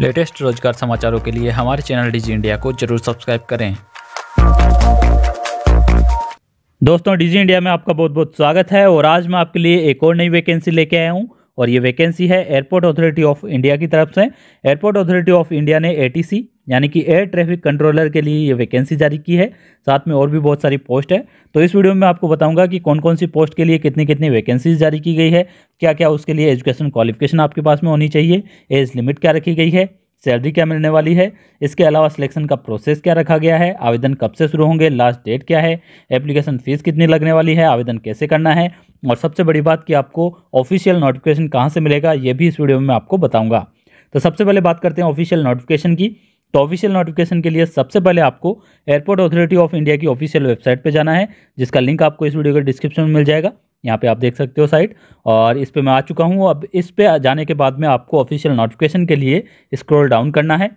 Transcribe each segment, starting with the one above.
latest रोजगार समाचारों के लिए हमारे चैनल डिजी इंडिया को जरूर सब्सक्राइब करें दोस्तों डिजी इंडिया में आपका बहुत बहुत स्वागत है और आज मैं आपके लिए एक और नई वैकेंसी लेके आया हूँ और ये वैकेंसी है एयरपोर्ट अथॉरिटी ऑफ इंडिया की तरफ से एयरपोर्ट अथॉरिटी ऑफ इंडिया ने एटीसी यानी कि एयर ट्रैफिक कंट्रोलर के लिए ये वैकेंसी जारी की है साथ में और भी बहुत सारी पोस्ट है तो इस वीडियो में आपको बताऊंगा कि कौन कौन सी पोस्ट के लिए कितनी कितनी वैकेंसीज जारी की गई है क्या क्या उसके लिए एजुकेशन क्वालिफिकेशन आपके पास में होनी चाहिए एज लिमिट क्या रखी गई है सैलरी क्या मिलने वाली है इसके अलावा सिलेक्शन का प्रोसेस क्या रखा गया है आवेदन कब से शुरू होंगे लास्ट डेट क्या है एप्लीकेशन फीस कितनी लगने वाली है आवेदन कैसे करना है और सबसे बड़ी बात कि आपको ऑफिशियल नोटिफिकेशन कहाँ से मिलेगा ये भी इस वीडियो में आपको बताऊँगा तो सबसे पहले बात करते हैं ऑफिशियल नोटिफिकेशन की तो ऑफिशियल नोटिफिकेशन के लिए सबसे पहले आपको एयरपोर्ट अथॉरिटी ऑफ इंडिया की ऑफिशियल वेबसाइट पर जाना है जिसका लिंक आपको इस वीडियो के डिस्क्रिप्शन में मिल जाएगा यहाँ पे आप देख सकते हो साइट और इस पर मैं आ चुका हूँ अब इस पर जाने के बाद में आपको ऑफिशियल नोटिफिकेशन के लिए स्क्रॉल डाउन करना है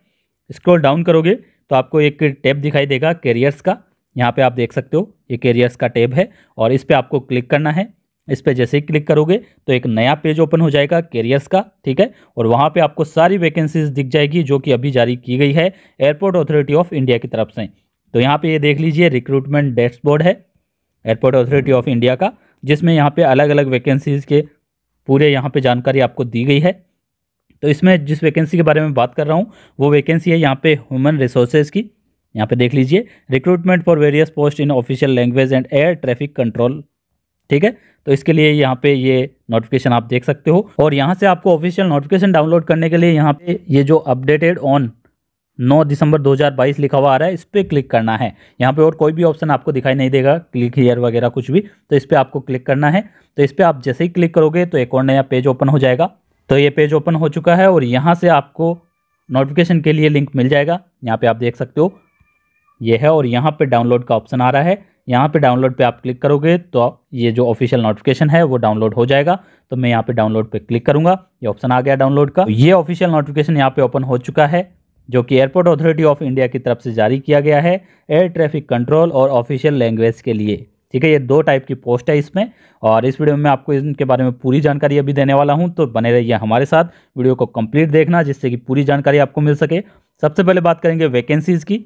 स्क्रॉल डाउन करोगे तो आपको एक टैब दिखाई देगा कैरियर्स का यहाँ पे आप देख सकते हो ये कैरियर्स का टैब है और इस पर आपको क्लिक करना है इस पर जैसे ही क्लिक करोगे तो एक नया पेज ओपन हो जाएगा कैरियर्स का ठीक है और वहाँ पर आपको सारी वैकेंसीज दिख जाएगी जो कि अभी जारी की गई है एयरपोर्ट अथॉरिटी ऑफ इंडिया की तरफ से तो यहाँ पे ये देख लीजिए रिक्रूटमेंट डैशबोर्ड है एयरपोर्ट अथॉरिटी ऑफ इंडिया का जिसमें यहाँ पे अलग अलग वैकेंसीज़ के पूरे यहाँ पे जानकारी आपको दी गई है तो इसमें जिस वैकेंसी के बारे में बात कर रहा हूँ वो वैकेंसी है यहाँ पे ह्यूमन रिसोर्सेज की यहाँ पे देख लीजिए recruitment for various post in official language and air traffic control ठीक है तो इसके लिए यहाँ पे ये नोटिफिकेशन आप देख सकते हो और यहाँ से आपको ऑफिशियल नोटिफिकेशन डाउनलोड करने के लिए यहाँ पे ये जो अपडेटेड ऑन 9 दिसंबर 2022 लिखा हुआ आ रहा है इस पर क्लिक करना है यहाँ पे और कोई भी ऑप्शन आपको दिखाई नहीं देगा क्लिक हीयर वगैरह कुछ भी तो इस पर आपको क्लिक करना है तो इस पर आप जैसे ही क्लिक करोगे तो एक और नया पेज ओपन हो जाएगा तो ये पेज ओपन हो चुका है और यहाँ से आपको नोटिफिकेशन के लिए लिंक मिल जाएगा यहाँ पर आप देख सकते हो ये है और यहाँ पर डाउनलोड का ऑप्शन आ रहा है यहाँ पे डाउनलोड पे आप क्लिक करोगे तो ये जो ऑफिशियल नोटिफिकेशन है वो डाउनलोड हो जाएगा तो मैं यहाँ पे डाउनलोड पे क्लिक करूंगा ये ऑप्शन आ गया डाउनलोड का तो ये ऑफिशियल नोटिफिकेशन यहाँ पे ओपन हो चुका है जो कि एयरपोर्ट अथॉरिटी ऑफ इंडिया की तरफ से जारी किया गया है एयर ट्रैफिक कंट्रोल और ऑफिशियल लैंग्वेज के लिए ठीक है ये दो टाइप की पोस्ट है इसमें और इस वीडियो में आपको इनके बारे में पूरी जानकारी अभी देने वाला हूँ तो बने रहिए हमारे साथ वीडियो को कम्प्लीट देखना जिससे कि पूरी जानकारी आपको मिल सके सबसे पहले बात करेंगे वैकेंसीज़ की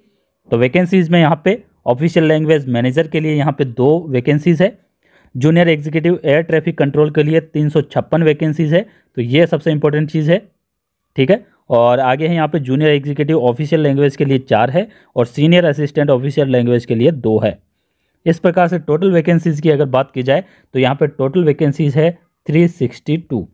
तो वैकेंसीज़ में यहाँ पे ऑफिशियल लैंग्वेज मैनेजर के लिए यहाँ पे दो वैकेंसीज़ है junior executive air traffic control के लिए तीन सौ छप्पन वैकेंसीज़ है तो ये सबसे इंपॉर्टेंट चीज़ है ठीक है और आगे है यहाँ पे जूनियर एग्जीक्यूटिव ऑफिशियल लैंग्वेज के लिए चार है और सीनियर असिस्टेंट ऑफिशियल लैंग्वेज के लिए दो है इस प्रकार से टोटल वैकेंसीज़ की अगर बात की जाए तो यहाँ पर टोटल वैकेंसीज़ है टू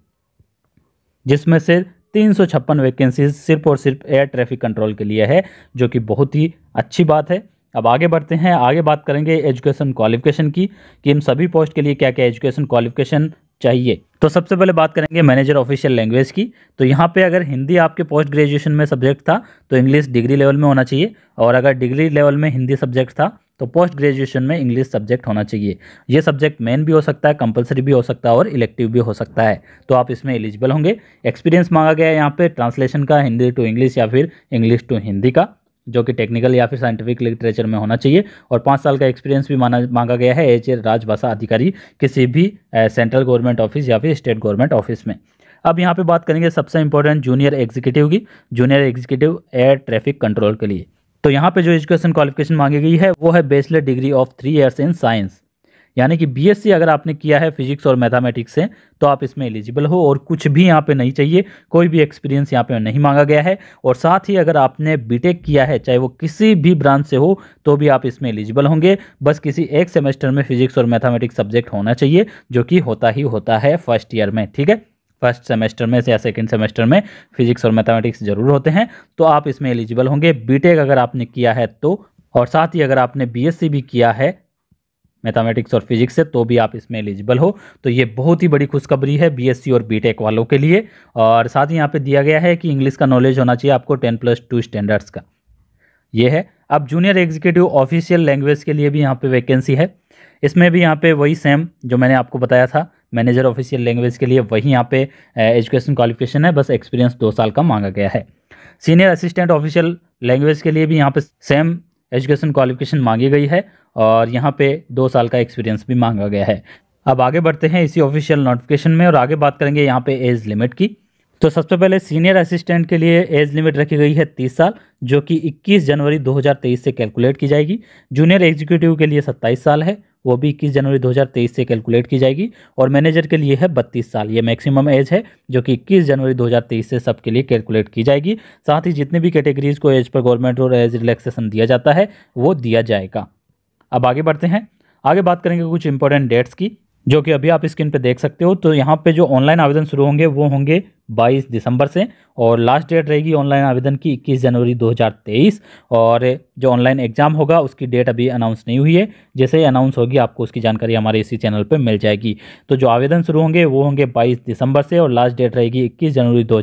जिसमें से तीन सौ छप्पन वैकेंसीज सिर्फ और सिर्फ एयर ट्रैफिक कंट्रोल के लिए है जो कि बहुत ही अच्छी बात है अब आगे बढ़ते हैं आगे बात करेंगे एजुकेशन क्वालिफिकेशन की कि इन सभी पोस्ट के लिए क्या क्या एजुकेशन क्वालिफिकेशन चाहिए तो सबसे पहले बात करेंगे मैनेजर ऑफिशियल लैंग्वेज की तो यहाँ पे अगर हिंदी आपके पोस्ट ग्रेजुएशन में सब्जेक्ट था तो इंग्लिश डिग्री लेवल में होना चाहिए और अगर डिग्री लेवल में हिंदी सब्जेक्ट था तो पोस्ट ग्रेजुएशन में इंग्लिश सब्जेक्ट होना चाहिए ये सब्जेक्ट मेन भी हो सकता है कंपलसरी भी हो सकता है और इलेक्टिव भी हो सकता है तो आप इसमें एलिजिबल होंगे एक्सपीरियंस मांगा गया है यहाँ पे ट्रांसलेशन का हिंदी टू इंग्लिश या फिर इंग्लिश टू हिंदी का जो कि टेक्निकल या फिर साइंटिफिक लिटरेचर में होना चाहिए और पाँच साल का एक्सपीरियंस भी माना मांगा गया है एच राजभाषा अधिकारी किसी भी सेंट्रल गवर्नमेंट ऑफिस या फिर स्टेट गवर्नमेंट ऑफिस में अब यहाँ पे बात करेंगे सबसे इंपॉर्टेंट जूनियर एग्जीक्यूटिव की junior executive air traffic control के लिए तो यहाँ पे जो एजुकेशन क्वालिफिकेशन मांगी गई है वो है bachelor degree of three years in science यानी कि बीएससी अगर आपने किया है फिजिक्स और मैथमेटिक्स से तो आप इसमें एलिजिबल हो और कुछ भी यहाँ पे नहीं चाहिए कोई भी एक्सपीरियंस यहाँ पे नहीं मांगा गया है और साथ ही अगर आपने बीटेक किया है चाहे वो किसी भी ब्रांच से हो तो भी आप इसमें एलिजिबल होंगे बस किसी एक सेमेस्टर में फिजिक्स और मैथामेटिक्स सब्जेक्ट होना चाहिए जो कि होता ही होता है फर्स्ट ईयर में ठीक है फर्स्ट सेमेस्टर में से या सेकेंड सेमेस्टर में फिजिक्स और मैथामेटिक्स जरूर होते हैं तो आप इसमें एलिजिबल होंगे बी अगर आपने किया है तो और साथ ही अगर आपने बी भी किया है मैथमेटिक्स और फिजिक्स से तो भी आप इसमें एलिजिबल हो तो ये बहुत ही बड़ी खुशखबरी है बीएससी और बीटेक वालों के लिए और साथ ही यहाँ पे दिया गया है कि इंग्लिश का नॉलेज होना चाहिए आपको टेन प्लस टू स्टैंडर्ड्स का ये है अब जूनियर एग्जीक्यूटिव ऑफिशियल लैंग्वेज के लिए भी यहाँ पर वैकेंसी है इसमें भी यहाँ पर वही सेम जो मैंने आपको बताया था मैनेजर ऑफिशियल लैंग्वेज के लिए वही यहाँ पर एजुकेशन क्वालिफिकेशन है बस एक्सपीरियंस दो साल का मांगा गया है सीनियर असिस्टेंट ऑफिशियल लैंग्वेज के लिए भी यहाँ पे सेम एजुकेशन क्वालिफिकेशन मांगी गई है और यहाँ पे दो साल का एक्सपीरियंस भी मांगा गया है अब आगे बढ़ते हैं इसी ऑफिशियल नोटिफिकेशन में और आगे बात करेंगे यहाँ पे एज लिमिट की तो सबसे पहले सीनियर असिस्टेंट के लिए एज लिमिट रखी गई है 30 साल जो कि 21 जनवरी 2023 से कैलकुलेट की जाएगी जूनियर एग्जीक्यूटिव के लिए 27 साल है वो भी इक्कीस जनवरी 2023 से कैलकुलेट की जाएगी और मैनेजर के लिए है बत्तीस साल ये मैक्सिमम एज है जो कि इक्कीस जनवरी 2023 से सबके लिए कैलकुलेट की जाएगी साथ ही जितनी भी कैटेगरीज को एज पर गवर्नमेंट और एज रिलैक्सेशन दिया जाता है वो दिया जाएगा अब आगे बढ़ते हैं आगे बात करेंगे कुछ इंपॉर्टेंट डेट्स की जो कि अभी आप स्क्रीन पे देख सकते हो तो यहाँ पे जो ऑनलाइन आवेदन शुरू होंगे वो होंगे 22 दिसंबर से और लास्ट डेट रहेगी ऑनलाइन आवेदन की 21 जनवरी 2023 और जो ऑनलाइन एग्ज़ाम होगा उसकी डेट अभी अनाउंस नहीं हुई है जैसे ही अनाउंस होगी आपको उसकी जानकारी हमारे इसी चैनल पर मिल जाएगी तो जो आवेदन शुरू होंगे वो होंगे बाईस दिसंबर से और लास्ट डेट रहेगी इक्कीस जनवरी दो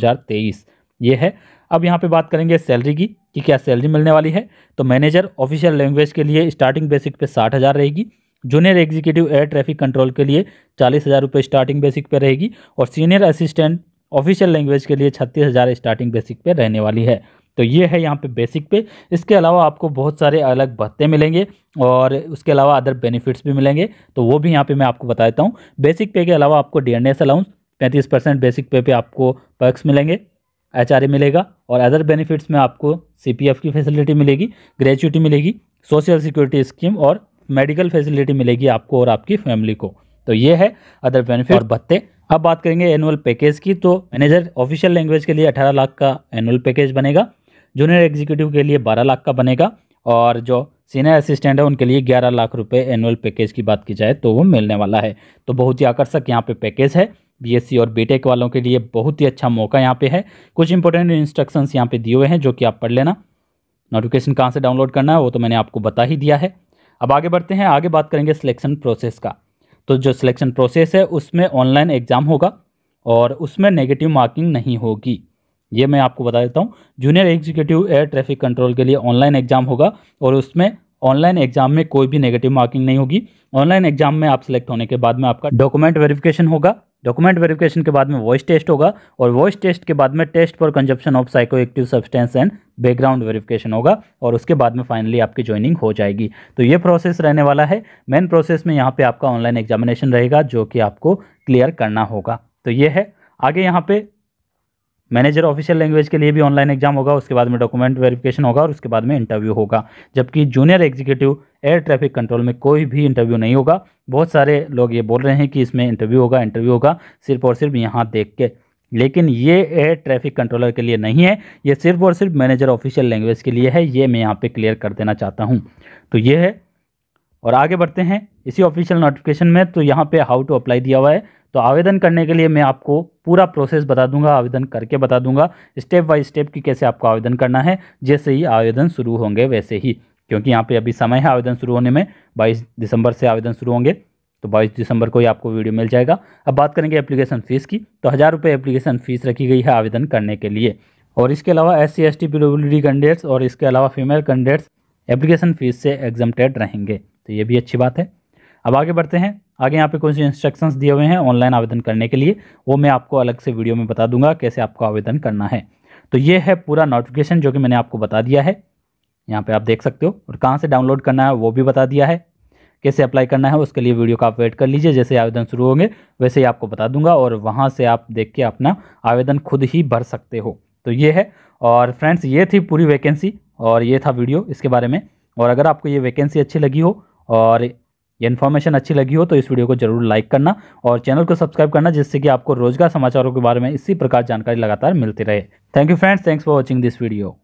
ये है अब यहाँ पर बात करेंगे सैलरी की कि क्या सैलरी मिलने वाली है तो मैनेजर ऑफिशियल लैंग्वेज के लिए स्टार्टिंग बेसिक पे साठ हज़ार रहेगी junior executive air traffic control के लिए चालीस हज़ार रुपये स्टार्टिंग बेसिक पे रहेगी और सीनियर असिस्टेंट ऑफिशियल लैंग्वेज के लिए छत्तीस हज़ार स्टार्टिंग बेसिक पे रहने वाली है तो ये है यहाँ पे बेसिक पे इसके अलावा आपको बहुत सारे अलग भत्ते मिलेंगे और उसके अलावा अदर बेनिफिट्स भी मिलेंगे तो वो भी यहाँ पर मैं आपको बता देता हूँ बेसिक पे के अलावा आपको डी एन एस अलाउंस पैंतीस परसेंट बेसिक पे पर आपको पर्क्स मिलेंगे एच आर ए मिलेगा और अदर बेनिफिट्स में आपको सी पी एफ की फैसिलिटी मिलेगी ग्रेचुटी मिलेगी सोशल सिक्योरिटी स्कीम और मेडिकल फैसिलिटी मिलेगी आपको और आपकी फैमिली को तो ये है अदर बेनिफिट और भत्ते अब बात करेंगे एनुअल पैकेज की तो मैनेजर ऑफिशियल लैंग्वेज के लिए 18 लाख का एनुअल पैकेज बनेगा जूनियर एग्जीक्यूटिव के लिए 12 लाख का बनेगा और जो सीनियर असिस्टेंट है उनके लिए 11 लाख रुपए एनुअल पैकेज की बात की जाए तो वो मिलने वाला है तो बहुत ही आकर्षक यहाँ पे पैकेज है बी और बी वालों के लिए बहुत ही अच्छा मौका यहाँ पे है कुछ इंपॉर्टेंट इंस्ट्रक्शंस यहाँ पे दिए हुए हैं जो कि आप पढ़ लेना नोटिफिकेशन कहाँ से डाउनलोड करना है वो तो मैंने आपको बता ही दिया है अब आगे बढ़ते हैं आगे बात करेंगे सिलेक्शन प्रोसेस का तो जो सिलेक्शन प्रोसेस है उसमें ऑनलाइन एग्ज़ाम होगा और उसमें नेगेटिव मार्किंग नहीं होगी ये मैं आपको बता देता हूँ junior executive air traffic control के लिए ऑनलाइन एग्ज़ाम होगा और उसमें ऑनलाइन एग्जाम में कोई भी नेगेटिव मार्किंग नहीं होगी ऑनलाइन एग्जाम में आप सिलेक्ट होने के बाद में आपका डॉक्यूमेंट वेरिफिकेशन होगा डॉक्यूमेंट वेरिफिकेशन के बाद में वॉइस टेस्ट होगा और वॉइस टेस्ट के बाद में test for consumption of psycho active substance and background verification होगा और उसके बाद में फाइनली आपकी ज्वाइनिंग हो जाएगी तो ये प्रोसेस रहने वाला है मेन प्रोसेस में यहाँ पे आपका ऑनलाइन एग्जामिनेशन रहेगा जो कि आपको क्लियर करना होगा तो ये है आगे यहाँ पे मैनेजर ऑफिशियल लैंग्वेज के लिए भी ऑनलाइन एग्जाम होगा उसके बाद में डॉक्यूमेंट वेरिफिकेशन होगा और उसके बाद में इंटरव्यू होगा जबकि junior executive air traffic control में कोई भी इंटरव्यू नहीं होगा बहुत सारे लोग ये बोल रहे हैं कि इसमें इंटरव्यू होगा इंटरव्यू होगा सिर्फ और सिर्फ यहाँ देख के लेकिन ये एयर ट्रैफिक कंट्रोलर के लिए नहीं है ये सिर्फ और सिर्फ मैनेजर ऑफिशियल लैंग्वेज के लिए है ये मैं यहाँ पे क्लियर कर देना चाहता हूँ तो ये है और आगे बढ़ते हैं इसी ऑफिशियल नोटिफिकेशन में तो यहाँ पे हाउ टू अप्लाई दिया हुआ है तो आवेदन करने के लिए मैं आपको पूरा प्रोसेस बता दूंगा आवेदन करके बता दूंगा स्टेप बाय स्टेप कि कैसे आपको आवेदन करना है जैसे ही आवेदन शुरू होंगे वैसे ही क्योंकि यहाँ पे अभी समय है आवेदन शुरू होने में 22 दिसंबर से आवेदन शुरू होंगे तो 22 दिसंबर को ही आपको वीडियो मिल जाएगा अब बात करेंगे एप्लीकेशन फ़ीस की तो हज़ार रुपये एप्लीकेशन फ़ीस रखी गई है आवेदन करने के लिए और इसके अलावा S C S T candidates और इसके अलावा फीमेल कैंडिडेट्स एप्लीकेशन फ़ीस से एग्जमटेड रहेंगे तो ये भी अच्छी बात है अब आगे बढ़ते हैं आगे यहाँ पे कुछ इंस्ट्रक्शंस दिए हुए हैं ऑनलाइन आवेदन करने के लिए वो मैं आपको अलग से वीडियो में बता दूंगा कैसे आपको आवेदन करना है तो ये है पूरा नोटिफिकेशन जो कि मैंने आपको बता दिया है यहाँ पे आप देख सकते हो और कहाँ से डाउनलोड करना है वो भी बता दिया है कैसे अप्लाई करना है उसके लिए वीडियो का आप वेट कर लीजिए जैसे आवेदन शुरू होंगे वैसे ही आपको बता दूंगा और वहाँ से आप देख के अपना आवेदन खुद ही भर सकते हो तो ये है और फ्रेंड्स ये थी पूरी वैकेंसी और ये था वीडियो इसके बारे में और अगर आपको ये वैकेंसी अच्छी लगी हो और ये इन्फॉर्मेशन अच्छी लगी हो तो इस वीडियो को जरूर लाइक करना और चैनल को सब्सक्राइब करना जिससे कि आपको रोजगार समाचारों के बारे में इसी प्रकार जानकारी लगातार मिलती रहे thank you friends thanks for watching this video